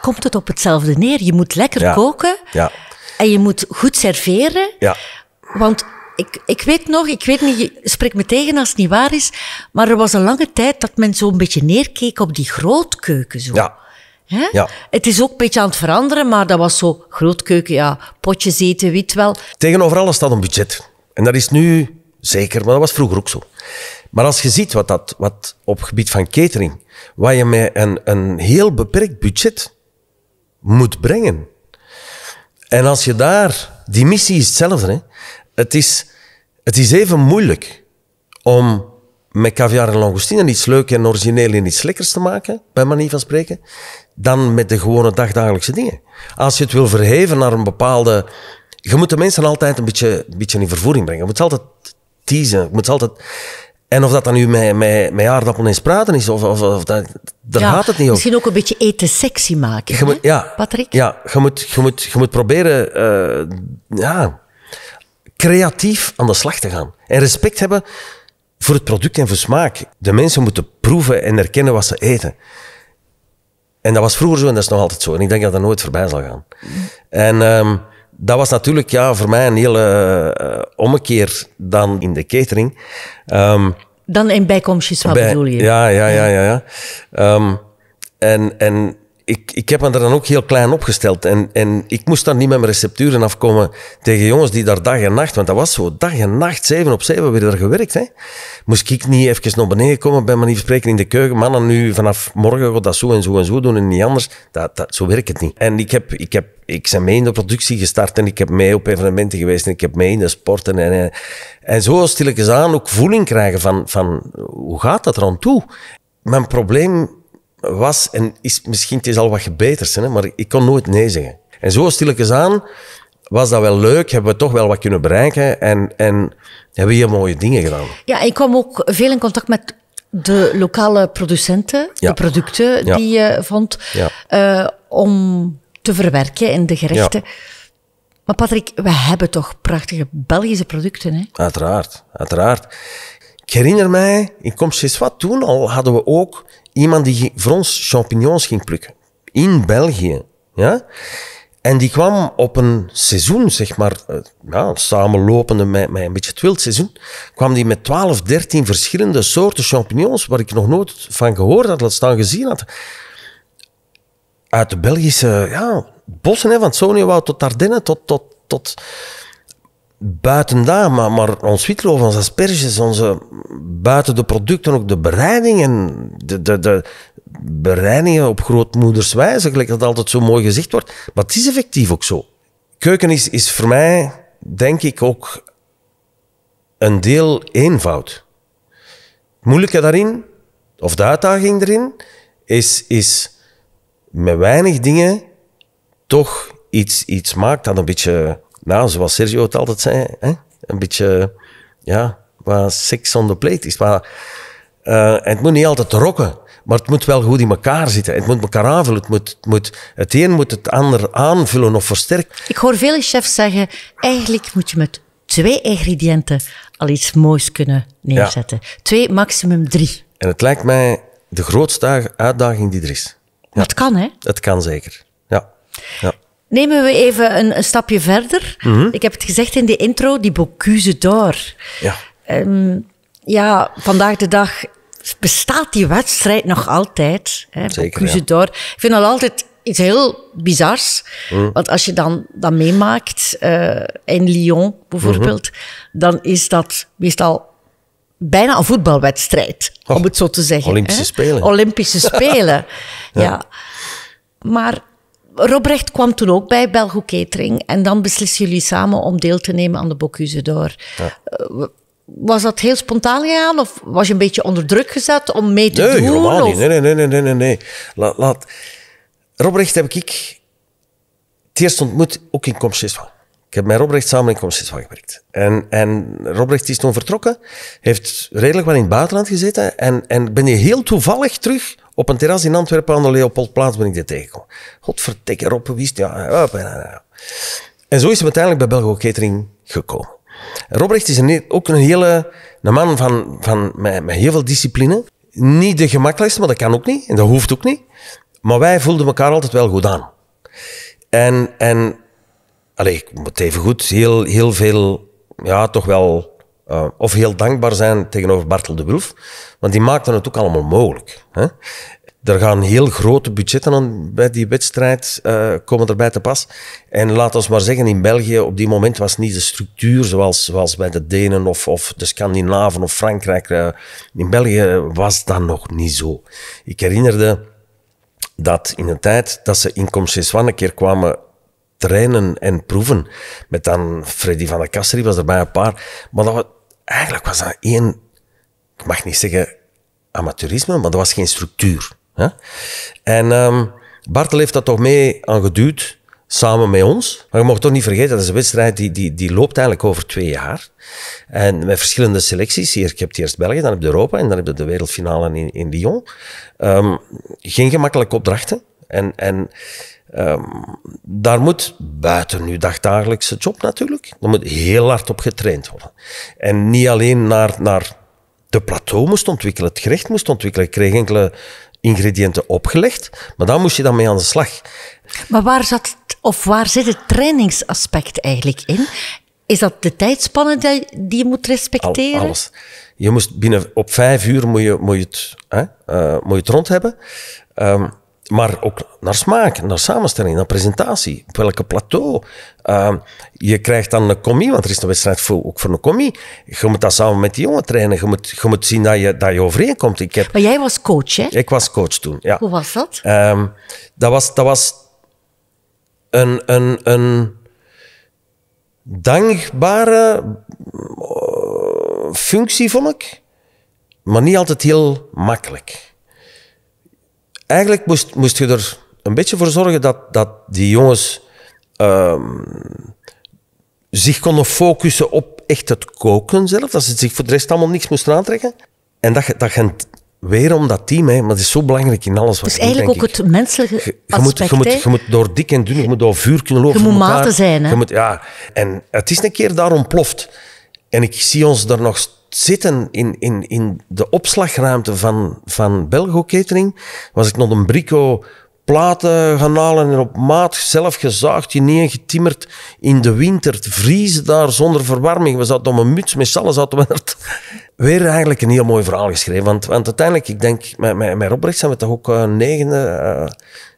komt het op hetzelfde neer. Je moet lekker koken ja. en je moet goed serveren. Ja. Want ik, ik weet nog, ik weet niet, spreek me tegen als het niet waar is, maar er was een lange tijd dat men zo'n beetje neerkeek op die grootkeuken. Zo. Ja. Hè? Ja. Het is ook een beetje aan het veranderen, maar dat was zo grootkeuken, ja, potjes eten, wit wel.
Tegenover alles staat een budget. En dat is nu zeker, maar dat was vroeger ook zo. Maar als je ziet wat dat wat op gebied van catering, wat je met een, een heel beperkt budget moet brengen. En als je daar, die missie is hetzelfde. Hè? Het, is, het is even moeilijk om met caviar en langoustine iets leuks en origineel en iets lekkers te maken, bij manier van spreken, dan met de gewone dagdagelijkse dingen. Als je het wil verheven naar een bepaalde... Je moet de mensen altijd een beetje, een beetje in vervoering brengen. Je moet ze altijd teasen. Je moet altijd... En of dat dan nu met, met, met aardappelen eens praten is, of, of, of daar ja, gaat het niet om. Misschien ook
een beetje eten
sexy maken, ja, Patrick? Ja, je moet, je moet, je moet proberen eh, ja, creatief aan de slag te gaan. En respect hebben voor het product en voor smaak. De mensen moeten proeven en erkennen wat ze eten. En dat was vroeger zo en dat is nog altijd zo. En ik denk dat dat nooit voorbij zal gaan. En ehm, dat was natuurlijk ja, voor mij een hele uh, ommekeer dan in de catering. Ehm, dan
in bijkomstjes, wat bij, Ja, ja, ja.
ja, ja. Ehm, en, en ik, ik heb me er dan ook heel klein opgesteld. En, en ik moest dan niet met mijn recepturen afkomen tegen jongens die daar dag en nacht... Want dat was zo, dag en nacht, zeven op zeven, weer daar gewerkt. Hè? Moest ik niet even naar beneden komen, bij niet spreken in de keuken. Mannen, nu vanaf morgen wat dat zo en zo en zo doen en niet anders. Dat, dat, zo werkt het niet. En ik, heb, ik, heb, ik ben mee in de productie gestart en ik heb mee op evenementen geweest en ik heb mee in de sporten. En, en, en zo stilletjes aan ook voeling krijgen van, van hoe gaat dat er aan toe? Mijn probleem was en is misschien, het is al wat gebeters, hè, maar ik kon nooit nee zeggen. En zo stilletjes aan was dat wel leuk, hebben we toch wel wat kunnen bereiken en, en hebben we hier mooie dingen gedaan.
Ja, ik kwam ook veel in contact met de lokale producenten, de producten die je vond, eh, om te verwerken in de gerechten. Maar Patrick, we hebben toch prachtige Belgische producten, hè?
Uiteraard, uiteraard. Ik herinner mij, in wat, toen al hadden we ook iemand die voor ons champignons ging plukken. In België. Ja? En die kwam op een seizoen, zeg maar, eh, ja, samenlopende met, met een beetje het wildseizoen, kwam die met 12, 13 verschillende soorten champignons, waar ik nog nooit van gehoord had, laat staan gezien had. Uit de Belgische ja, bossen, hè, van het tot Ardennen, tot, tot, tot buiten daar, maar, ons witloof, onze asperges, onze, buiten de producten ook de bereidingen. De, de, de bereidingen op grootmoederswijze, gelijk dat altijd zo mooi gezegd wordt. Maar het is effectief ook zo. Keuken is, is voor mij, denk ik, ook een deel eenvoud. Het moeilijke daarin, of de uitdaging erin, is, is met weinig dingen toch iets, iets maakt dat een beetje nou, zoals Sergio het altijd zei, hè? een beetje, ja, wat seks on the plate is. Maar, eh, het moet niet altijd rokken, maar het moet wel goed in elkaar zitten. Het moet elkaar aanvullen. Het, moet, het, moet, het een moet het ander aanvullen of versterken.
Ik hoor vele chefs zeggen, eigenlijk moet je met twee ingrediënten al iets moois kunnen
neerzetten. Twee, maximum drie. En het lijkt mij de grootste uitdaging die er is. Ja. Dat kan, hè? Het kan zeker, ja. ja.
Nemen we even een, een stapje verder. Mhm. Ik heb het gezegd in de intro, die Bocuse d'Or. Ja. Ehm, ja, vandaag de dag bestaat die wedstrijd nog altijd. Hè, Zeker, Ik vind dat altijd iets heel bizars. Mhm. Want als je dan dat meemaakt, eh, in Lyon bijvoorbeeld, mhm. dan is dat meestal bijna een voetbalwedstrijd, om het zo te zeggen. Olympische Spelen. Olympische Spelen, ja. Maar Robrecht kwam toen ook bij Belgo Catering. En dan beslissen jullie samen om deel te nemen aan de Bocuse d'Or. Eh, was dat heel spontaan gegaan? Of was je een beetje onder druk gezet om mee te nee, doen? Helemaal niet. Nee,
nee, nee, nee, nee. nee. Laat, Robrecht heb ik het eerst ontmoet ook in Comsiswa. Ik heb met Robrecht samen in Comsiswa gewerkt. En, en Robrecht is toen vertrokken, heeft redelijk wel in het buitenland gezeten. En, en ben je heel toevallig terug op een terras in Antwerpen aan de Leopoldplaats ben ik dit tegengekomen. Godverdikke, Rob wist, ja. en, zo is hij uiteindelijk bij Belgo Catering gekomen. Robrecht is een, ook een hele een man van, van, met, met heel veel discipline. Niet de gemakkelijkste, maar dat kan ook niet. En dat hoeft ook niet. Maar wij voelden elkaar altijd wel goed aan. En, en allez, ik moet even goed, heel, heel veel, ja, toch wel eh, of heel dankbaar zijn tegenover Bartel de Broef, want die maakte het ook allemaal mogelijk. Hè? Er gaan heel grote budgetten aan bij die wedstrijd eh, komen erbij te pas. En laat ons maar zeggen, in België op die moment was niet de structuur zoals, zoals bij de Denen of, of de Scandinaven of Frankrijk. Eh, in België was dat nog niet zo. Ik herinnerde dat in een tijd dat ze in Comcheswan een keer kwamen trainen en proeven. Met dan Freddy van der die was erbij een paar. Maar dat was, eigenlijk was dat één, ik mag niet zeggen amateurisme, maar dat was geen structuur. Hè? En um, Bartel heeft dat toch mee aan geduwd, samen met ons. Maar je mag toch niet vergeten, dat is een wedstrijd die, die, die loopt eigenlijk over twee jaar. En met verschillende selecties. Hier, je hebt eerst België, dan heb je Europa en dan heb je de wereldfinale in, in Lyon. Ehm, geen gemakkelijke opdrachten. En, en ehm, daar moet buiten nu dagdagelijkse job natuurlijk, Dan moet heel hard op getraind worden. En niet alleen naar, naar de plateau moest ontwikkelen, het gerecht moest ontwikkelen. Ik kreeg enkele ingrediënten opgelegd, maar daar moest je dan mee aan de slag.
Maar waar zat of waar zit het trainingsaspect eigenlijk in? Is dat de tijdspanne die je moet respecteren? alles.
Je moest binnen, op vijf uur moet je, moet je, het, hè, eh, moet je het rond hebben. Ehm, maar ook naar smaak, naar samenstelling, naar presentatie. Op welke plateau. Ehm, je krijgt dan een commie, want er is een wedstrijd voor, ook voor een commie. Je moet dat samen met die jongen trainen. Je moet, je moet zien dat je, dat je overeenkomt. Ik heb, maar jij was coach, hè? Ik was coach toen, ja. Hoe was dat? Ehm, dat was, dat was een, een, een dankbare eh, functie, vond ik. Maar niet altijd heel makkelijk eigenlijk moest, moest je er een beetje voor zorgen dat, dat die jongens ehm, zich konden focussen op echt het koken zelf. Dat ze zich voor de rest allemaal niks moesten aantrekken. En dat, dat weer om dat team, hè, maar dat is zo belangrijk in alles wat je doet. Het is eigenlijk
ook het menselijke je, je Moet, je, moet, je moet
door dik en dun, je moet door vuur kunnen lopen. Je moet zijn. Hè? Je moet, ja, en het is een keer daar ontploft. En ik zie ons daar nog zitten in, in, in de opslagruimte van, van Belgo Catering, was ik nog een brico platen gaan halen en op maat zelf gezaagd, getimmerd in de winter, te vriezen daar zonder verwarming. We zaten op een muts, met salles, zaten we er. Weer eigenlijk een heel mooi verhaal geschreven, want, want uiteindelijk, ik denk, met, met, met Robrecht zijn we toch ook eh, negende... Eh,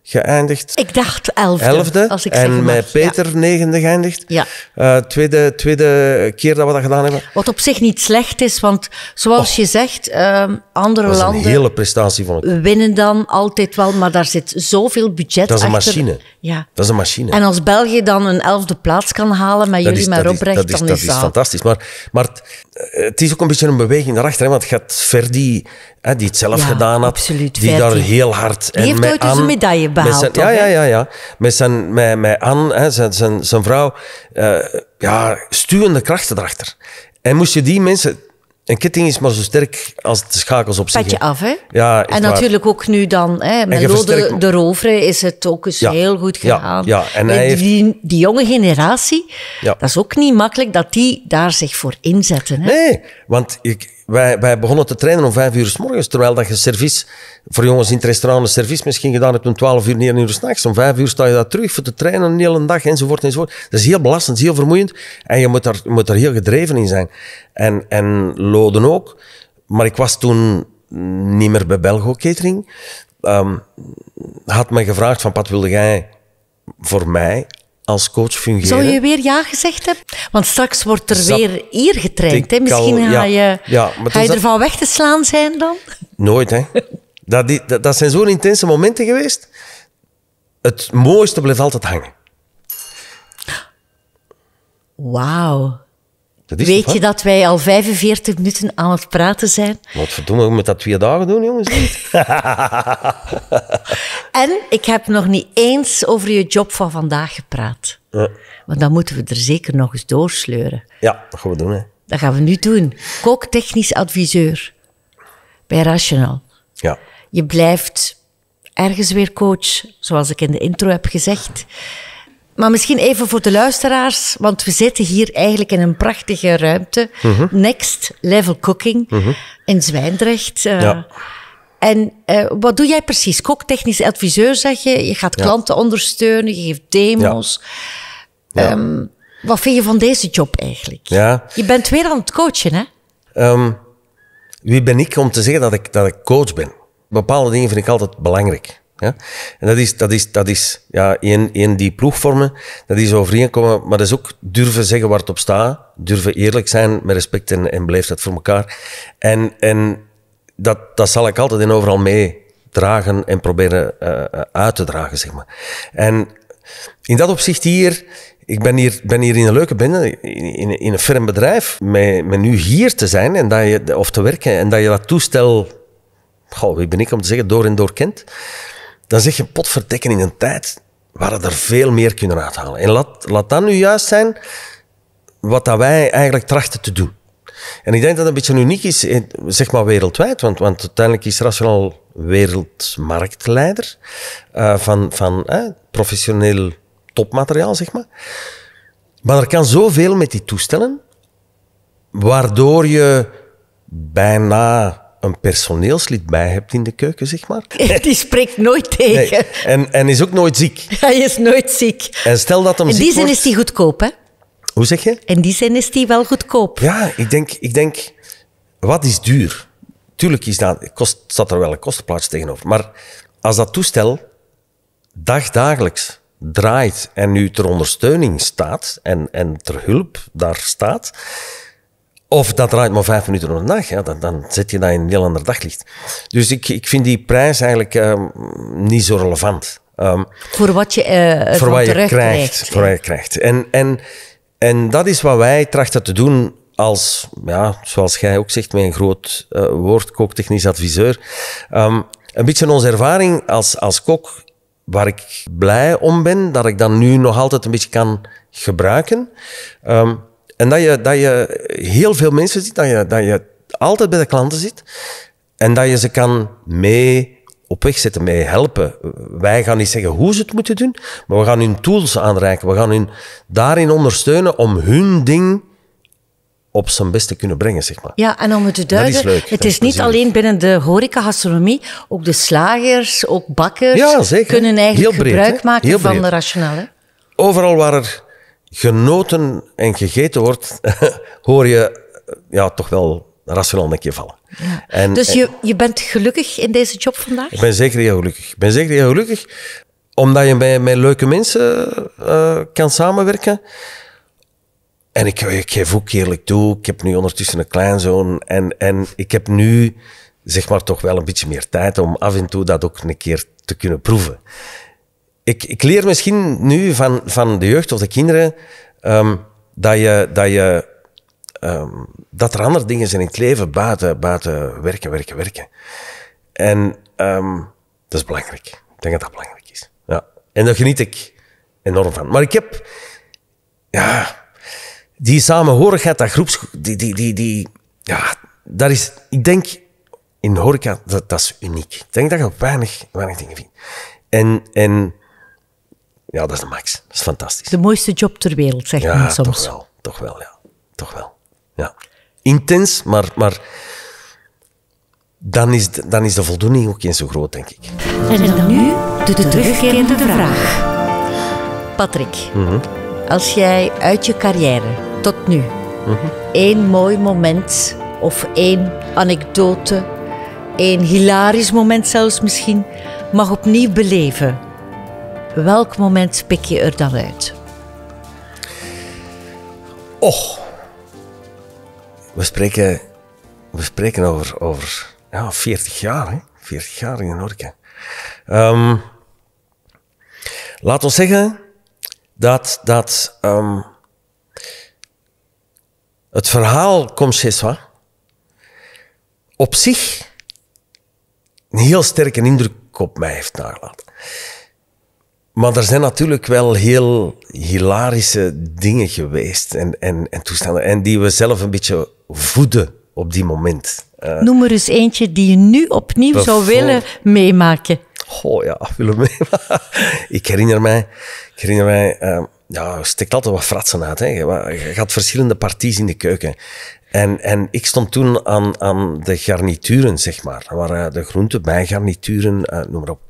geëindigd. Ik dacht elfde. elfde als ik en met Peter negende geëindigd. Ja. Eh, tweede, tweede keer dat we dat gedaan hebben.
Wat op zich niet slecht is, want zoals oh. je zegt, ehm, andere landen... Een hele
prestatie van het.
...winnen dan altijd wel, maar daar zit zoveel budget Dat is een achter. machine.
Ja. Dat is een machine. En als
België dan een elfde plaats kan halen met jullie, maar met dan is dat... Is, dat is fantastisch,
maar, maar het is ook een beetje een beweging daarachter. Want het gaat Ferdi, hè, die het zelf gedaan had, absoluut, die daar heel hard... Die en heeft ooit dus een medaille behaald. ja, ja, ja, ja. Met, zijn, met, met Anne, hè, zijn, zijn, zijn vrouw, uh, ja, stuwende krachten erachter. En moest je die mensen... En ketting is maar zo sterk als de schakels op zich. je af, hè? Ja, En natuurlijk
ook nu dan, hè, met versterkt... de, de Rovere is het ook eens heel goed gedaan. Ja, ja. En hij die, die, jonge generatie, ja. dat is ook niet makkelijk dat die daar zich voor inzetten. Hè? Nee,
want ik, wij, begonnen te trainen om vijf uur s morgens, terwijl dat je service, voor jongens in het restaurant service misschien gedaan hebt om twaalf uur, negen uur s'nachts. Om vijf uur sta je daar terug voor te trainen een hele dag, enzovoort, enzovoort. Dat is heel belastend, heel vermoeiend. En je moet daar, moet daar heel gedreven in zijn. En, en Loden ook. Maar ik was toen niet meer bij Belgo Catering. Ehm, had mij gevraagd van, Pat, wilde jij voor mij als coach fungeren. Zou je
weer ja gezegd hebben? Want straks wordt er weer hier getraind. Hè? Misschien ga je, ja, ga je dat, ervan weg te slaan zijn dan?
Nooit, hè. Dat, die, dat, dat zijn zo'n intense momenten geweest. Het mooiste blijft altijd hangen. Wauw. Weet je dat
wij al 45 minuten aan het praten zijn?
Wat verdomme, moet dat twee dagen doen, jongens?
en ik heb nog niet eens over je job van vandaag gepraat.
Ja. Want dan moeten we er zeker nog eens
doorsleuren.
Ja, dat gaan we doen, hè.
Dat gaan we nu doen. Kooktechnisch adviseur bij Rational. Ja. Je blijft ergens weer coach, zoals ik in de intro heb gezegd. Maar misschien even voor de luisteraars, want we zitten hier eigenlijk in een prachtige ruimte. Mhm. Next Level Cooking mhm. in Zwijndrecht. Eh. En eh, wat doe jij precies? Koktechnisch adviseur, zeg je. Je gaat klanten ondersteunen, je geeft demo's. Ehm, wat vind je van deze job eigenlijk? Je bent weer aan het coachen, hè?
Ehm, wie ben ik om te zeggen dat ik, dat ik coach ben? Bepaalde dingen vind ik altijd belangrijk. Ja? En dat is, dat is, dat is ja, één, één die ploeg vormen, dat is overeenkomen, maar dat is ook durven zeggen waar het op staat, durven eerlijk zijn, met respect en, en blijft dat voor elkaar. En, en dat, dat zal ik altijd en overal mee dragen en proberen eh, uit te dragen, zeg maar. En in dat opzicht hier, ik ben hier, ben hier in een leuke binnen, in, in, een ferm bedrijf, met, met nu hier te zijn en dat je, of te werken en dat je dat toestel, goh, wie ben ik om te zeggen, door en door kent dan zeg je potverdekken in een tijd waar we er veel meer kunnen uithalen. En laat, laat dat nu juist zijn wat dat wij eigenlijk trachten te doen. En ik denk dat dat een beetje uniek is, eh, zeg maar wereldwijd, want, want uiteindelijk is Rational wereldmarktleider eh, van, van eh, professioneel topmateriaal, zeg maar. Maar er kan zoveel met die toestellen, waardoor je bijna een personeelslid bij hebt in de keuken, zeg maar.
Die spreekt nooit tegen.
En, en is ook nooit ziek.
Hij is nooit ziek.
En stel dat hem in ziek In die zin is die goedkoop, hè? Hoe zeg je? In die zin is die wel goedkoop. Ja, ik denk, ik denk wat is duur? Tuurlijk is dat, kost, staat er wel een kostenplaats tegenover. Maar als dat toestel dagdagelijks draait en nu ter ondersteuning staat en, en ter hulp daar staat, of dat draait maar vijf minuten op de dag. Ja, dan, dan zet je dat in een heel ander daglicht. Dus ik, ik vind die prijs eigenlijk ehm, niet zo relevant. Ehm,
voor wat je, uh, voor wat je krijgt,
Voor wat je krijgt. En, en, en dat is wat wij trachten te doen als, ja, zoals jij ook zegt, met een groot uh, eh, woord, kooktechnisch adviseur. Ehm, een beetje onze ervaring als, als kok, waar ik blij om ben, dat ik dat nu nog altijd een beetje kan gebruiken. En dat je, dat je heel veel mensen ziet, dat je, dat je altijd bij de klanten zit en dat je ze kan mee op weg zetten, mee helpen. Wij gaan niet zeggen hoe ze het moeten doen, maar we gaan hun tools aanreiken. We gaan hun daarin ondersteunen om hun ding op zijn best te kunnen brengen, zeg maar.
Ja, en om het te duiden, het is, niet alleen binnen de horeca, gastronomie, ook de slagers, ook bakkers kunnen eigenlijk gebruik maken van de rationale.
Overal waar er genoten en gegeten wordt, hoor je ja, toch wel rationeel een keer vallen. En, dus je,
je bent gelukkig in deze job vandaag? Ik
ben zeker heel gelukkig. Ik ben zeker heel gelukkig omdat je met, met leuke mensen eh, kan samenwerken. En ik, ik geef ook eerlijk toe, ik heb nu ondertussen een kleinzoon en, en ik heb nu zeg maar toch wel een beetje meer tijd om af en toe dat ook een keer te kunnen proeven ik, ik leer misschien nu van, van de jeugd of de kinderen ehm, dat, je, dat, je, ehm, dat er andere dingen zijn in het leven buiten, buiten werken, werken, werken. En ehm, dat is belangrijk. Ik denk dat dat belangrijk is. Ja. En daar geniet ik enorm van. Maar ik heb ja, die samenhorigheid, dat groeps... Die, die, die, die, ja, dat is... Ik denk, in horeca, dat, dat is uniek. Ik denk dat je weinig, weinig dingen vindt. En, en ja, dat is de max. Dat is fantastisch.
De mooiste job ter wereld, zegt ja, men soms. Toch wel,
toch wel, ja. Toch wel. Ja. Intens, maar, maar dan, is de, dan is de voldoening ook eens zo groot, denk ik.
En dan nu de, terugkerende vraag. Patrick, mhm. als jij uit je carrière tot nu mhm. één mooi moment of één anekdote, één hilarisch moment zelfs misschien, mag opnieuw beleven, Welk moment pik je er dan uit?
Och, we spreken, we spreken over, over ja, 40 jaar. Hè? 40 jaar in Norke. Um, ehm, laat ons zeggen dat, dat ehm, het verhaal komt. op zich een heel sterke indruk op mij heeft nagelaten. Maar er zijn natuurlijk wel heel hilarische dingen geweest en, en, en toestanden. En die we zelf een beetje voeden op die moment. Eh. Noem
er eens eentje die je nu opnieuw zou willen meemaken.
Oh ja, willen meemaken. ik herinner mij, ik herinner mij ehm, ja, steekt altijd wat fratsen uit. Hè. Je gaat verschillende parties in de keuken. En, en ik stond toen aan, aan de garnituren, zeg maar. waren eh, de groenten, bijgarnituren, uh, noem maar op.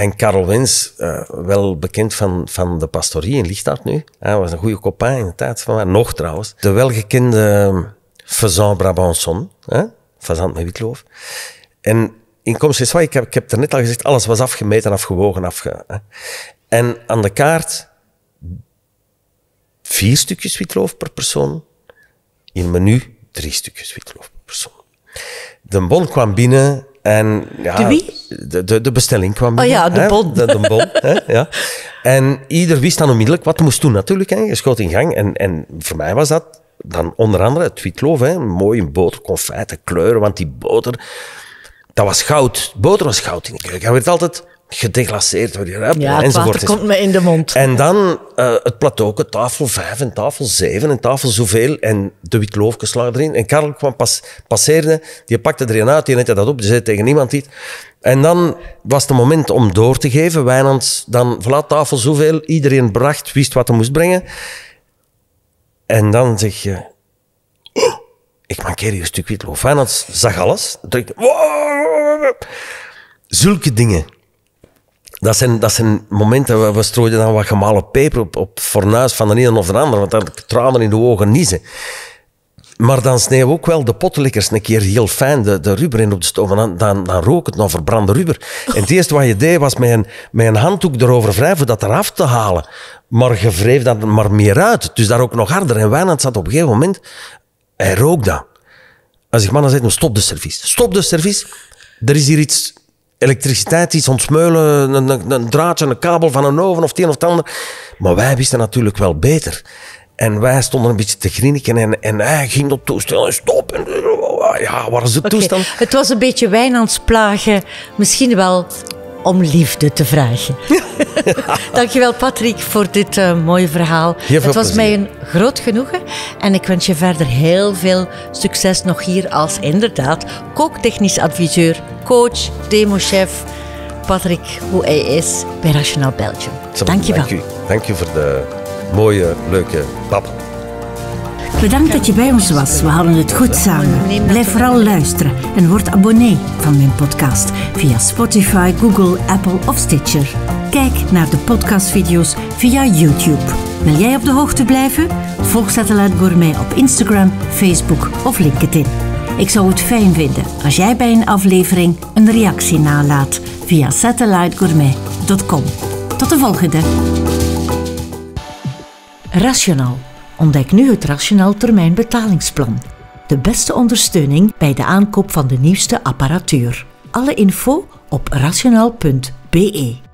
En Karel Wins eh, wel bekend van, van de pastorie in lichtart nu. Hij was een goede copain in de tijd van mij, nog trouwens. De welgekende Fazant Brabanson, hè? Fazant met witloof. En in Comseswai, ik heb, ik heb er net al gezegd, alles was afgemeten, afgewogen, afge... En aan de kaart vier stukjes witloof per persoon. In menu drie stukjes witloof per persoon. De bon kwam binnen en, ja, de wie? De, de, bestelling kwam binnen. Oh ja, de bon. De, bon hè? Ja. En ieder wist dan onmiddellijk wat moest doen natuurlijk. Hè. Je schoot in gang. En, en voor mij was dat dan onder andere het witloof. Hè. Mooi in boter, confijten, kleuren. Want die boter, dat was goud. Boter was goud in de keuken. Hij werd altijd gedeglasseerd door je ja, enzovoort. komt me in de mond. En dan eh, het plateau, tafel 5 en tafel 7 en tafel zoveel en de witloofjes lagen erin. En Karel kwam pas, passeerde, die pakte er een uit, die nette dat op, die zei tegen niemand iets. En dan was het moment om door te geven. Wijnands, dan voilà, tafel zoveel, iedereen bracht, wist wat hij moest brengen. En dan zeg je, oh, ik mankeer hier een stuk witloof. Wijnands zag alles, zulke dingen dat zijn, dat zijn momenten waar we strooiden dan wat gemalen peper op, op het fornuis van de een of de ander, want dan tranen in de ogen niezen. Maar dan sneeuwen we ook wel de pottenlikkers een keer heel fijn de, de rubber in op de stoof. Dan, dan, rook het nog verbrande rubber. En het eerste wat je deed was met een, met een handdoek erover wrijven dat eraf te halen. Maar je wreef dat maar meer uit. Dus daar ook nog harder. En Wijnand zat op een gegeven moment... Hij rook dan. Als ik mannen zei, stop de service. Stop de service. Er is hier iets elektriciteit, iets ontsmeulen, een, draadje, een kabel van een oven of het een of het Maar wij wisten natuurlijk wel beter. En wij stonden een beetje te grinniken en, en hij ging dat toestel en stop. En, ja, waar is het okay. toestel? Het was een beetje
wijnandsplagen misschien wel om liefde te vragen. Dankjewel Patrick voor dit eh, mooie verhaal. het was mij een groot genoegen en ik wens je verder heel veel succes nog hier als inderdaad kooktechnisch adviseur, coach, demochef. Patrick, hoe hij is bij Rationaal Belgium.
Dankjewel. Dank u. Dank u voor de mooie, leuke babbel.
Bedankt dat je bij ons was. We hadden het goed samen. Blijf vooral luisteren en word abonnee van mijn podcast via Spotify, Google, Apple of Stitcher. Kijk naar de podcastvideo's via YouTube. Wil jij op de hoogte blijven? Volg Satellite Gourmet op Instagram, Facebook of LinkedIn. Ik zou het fijn vinden als jij bij een aflevering een reactie nalaat via satellitegourmet.com. Tot de volgende. Rationaal Ontdek nu het Rationaal Termijn Betalingsplan. De beste ondersteuning bij de aankoop van de nieuwste apparatuur.
Alle info op rationaal.be.